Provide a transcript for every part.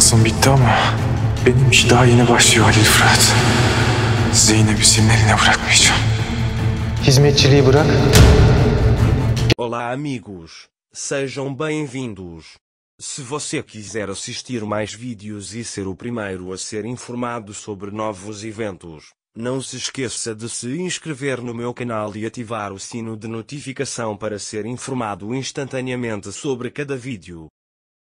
Asım bitti ama benim iş daha yeni başlıyor Halil Fırat. Zeynep'i senin eline bırakmayacağım. Hizmetçiliği bırak. Olá amigos, sejam bem-vindos. Se você quiser assistir mais vídeos e ser o primeiro a ser informado sobre novos eventos, não se esqueça de se inscrever no meu canal e ativar o sino de notificação para ser informado instantaneamente sobre cada vídeo.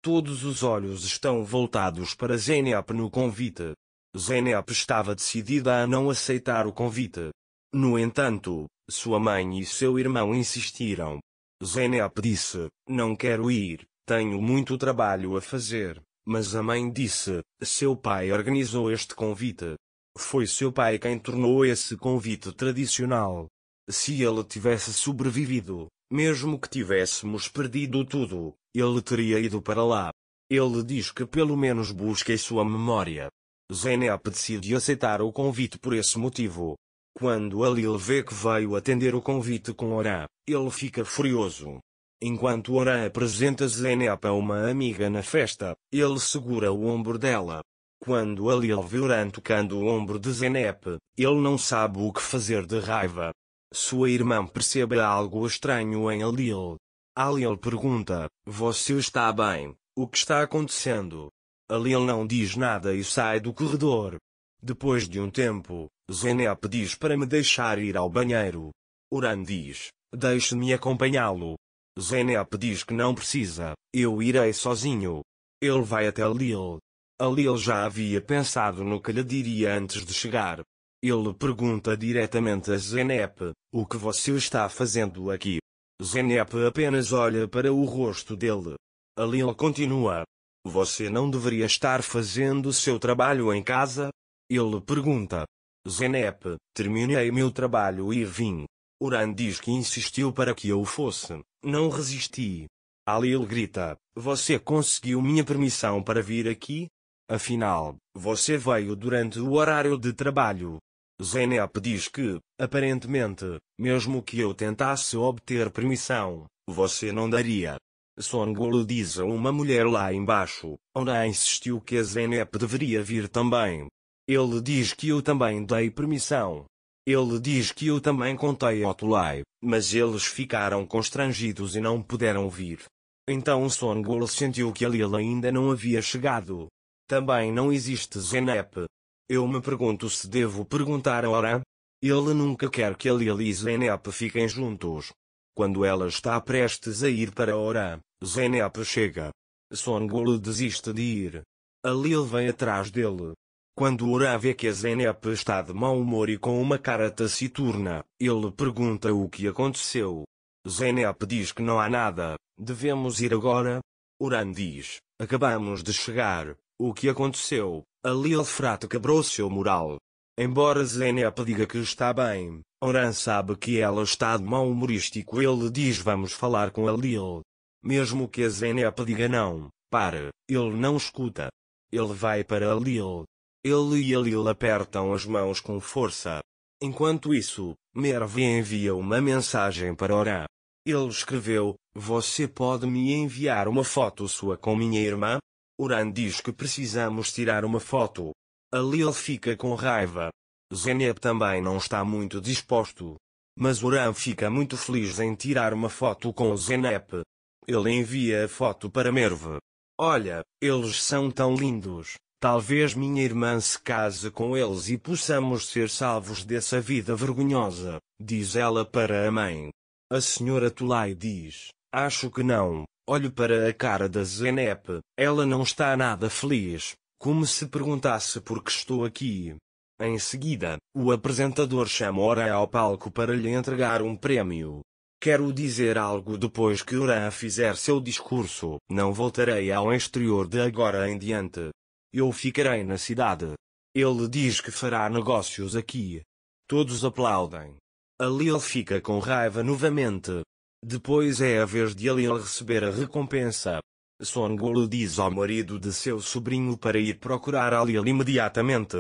Todos os olhos estão voltados para Zeynep no convite. Zeynep estava decidida a não aceitar o convite. No entanto, sua mãe e seu irmão insistiram. Zeynep disse, não quero ir, tenho muito trabalho a fazer. Mas a mãe disse, seu pai organizou este convite. Foi seu pai quem tornou esse convite tradicional. Se ele tivesse sobrevivido, mesmo que tivéssemos perdido tudo, ele teria ido para lá. Ele diz que pelo menos busquei sua memória. Zeynep decide aceitar o convite por esse motivo. Quando Alil vê que veio atender o convite com Oran, ele fica furioso. Enquanto Oran apresenta Zeynep a uma amiga na festa, ele segura o ombro dela. Quando Alil vê Oran tocando o ombro de Zeynep, ele não sabe o que fazer de raiva. Sua irmã percebe algo estranho em Alil, Aliel pergunta: Você está bem? O que está acontecendo? Aliel não diz nada e sai do corredor. Depois de um tempo, Zenep diz para me deixar ir ao banheiro. Oran diz: Deixe-me acompanhá-lo. Zenep diz que não precisa, eu irei sozinho. Ele vai até Lil. Lil já havia pensado no que lhe diria antes de chegar. Ele pergunta diretamente a Zenep: O que você está fazendo aqui? Zenep apenas olha para o rosto dele. Alil continua. Você não deveria estar fazendo seu trabalho em casa? Ele pergunta. Zenep, terminei meu trabalho e vim. Oran diz que insistiu para que eu fosse, não resisti. Alil grita, você conseguiu minha permissão para vir aqui? Afinal, você veio durante o horário de trabalho. Zenep diz que, aparentemente, mesmo que eu tentasse obter permissão, você não daria. Songolo diz a uma mulher lá embaixo, onde insistiu que a Zenep deveria vir também. Ele diz que eu também dei permissão. Ele diz que eu também contei a Otulai, mas eles ficaram constrangidos e não puderam vir. Então Songol sentiu que Lila ainda não havia chegado. Também não existe Zenep, eu me pergunto se devo perguntar a Oran. Ele nunca quer que Lila e Zenep fiquem juntos. Quando ela está prestes a ir para Oran, Zenep chega. Songul desiste de ir. A Lil vem atrás dele. Quando Oran vê que a Zenep está de mau humor e com uma cara taciturna, ele pergunta o que aconteceu. Zenep diz que não há nada, devemos ir agora. Oran diz, acabamos de chegar, o que aconteceu? A Leofrato quebrou seu moral. Embora Zenepa diga que está bem, Oran sabe que ela está de mau humorístico ele diz vamos falar com a Lil. Mesmo que a Zenepa diga não, pare, ele não escuta. Ele vai para a Lil. Ele e a Lil apertam as mãos com força. Enquanto isso, Merve envia uma mensagem para Oran. Ele escreveu, você pode me enviar uma foto sua com minha irmã? Uran diz que precisamos tirar uma foto. A Lil fica com raiva. Zeneb também não está muito disposto. Mas Uran fica muito feliz em tirar uma foto com Zeneb. Ele envia a foto para Merve. Olha, eles são tão lindos. Talvez minha irmã se case com eles e possamos ser salvos dessa vida vergonhosa, diz ela para a mãe. A senhora Tulai diz, acho que não, Olho para a cara da Zeynep. Ela não está nada feliz, como se perguntasse por que estou aqui. Em seguida, o apresentador chama-a ao palco para lhe entregar um prêmio. Quero dizer algo depois que Oran fizer seu discurso. Não voltarei ao exterior de agora em diante. Eu ficarei na cidade. Ele diz que fará negócios aqui. Todos aplaudem. A Lil fica com raiva novamente. Depois é a vez de Alil receber a recompensa. Songolo diz ao marido de seu sobrinho para ir procurar Aliel imediatamente.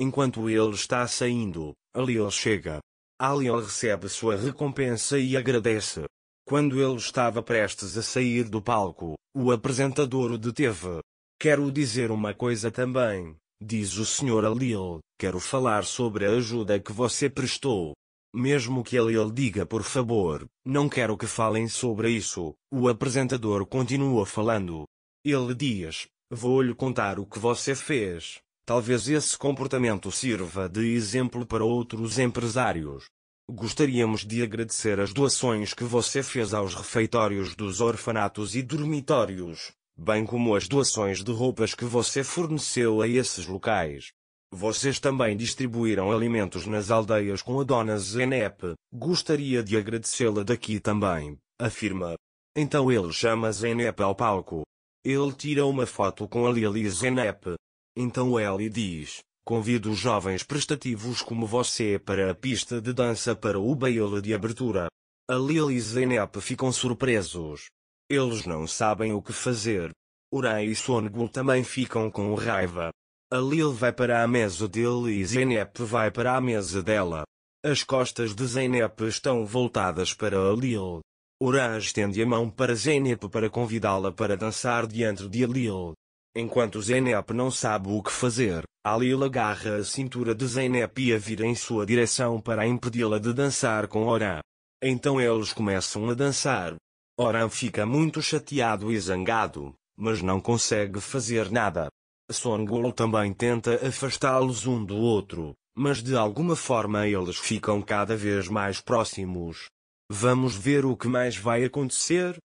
Enquanto ele está saindo, Aliel chega. Aliel recebe sua recompensa e agradece. Quando ele estava prestes a sair do palco, o apresentador o deteve. Quero dizer uma coisa também, diz o Sr. Aliel, quero falar sobre a ajuda que você prestou. Mesmo que ele lhe diga por favor, não quero que falem sobre isso, o apresentador continua falando. Ele diz, vou-lhe contar o que você fez. Talvez esse comportamento sirva de exemplo para outros empresários. Gostaríamos de agradecer as doações que você fez aos refeitórios dos orfanatos e dormitórios, bem como as doações de roupas que você forneceu a esses locais. Vocês também distribuíram alimentos nas aldeias com a dona Zenep. Gostaria de agradecê-la daqui também, afirma. Então ele chama Zenep ao palco. Ele tira uma foto com a Lily Zenep. Então ele diz: Convido os jovens prestativos como você para a pista de dança para o baile de abertura. A Lily Zenep ficam surpresos. Eles não sabem o que fazer. Urei e Songul também ficam com raiva. A Lil vai para a mesa dele e Zeynep vai para a mesa dela. As costas de Zeynep estão voltadas para a Lil. Oran estende a mão para Zeynep para convidá-la para dançar diante de Alil. Enquanto Zeynep não sabe o que fazer, Alil agarra a cintura de Zeynep e a vira em sua direção para impedi-la de dançar com Oran. Então eles começam a dançar. Oran fica muito chateado e zangado, mas não consegue fazer nada. Songol também tenta afastá-los um do outro, mas de alguma forma eles ficam cada vez mais próximos. Vamos ver o que mais vai acontecer?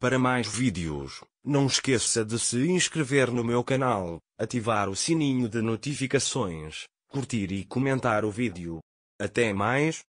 Para mais vídeos, não esqueça de se inscrever no meu canal, ativar o sininho de notificações, curtir e comentar o vídeo. Até mais!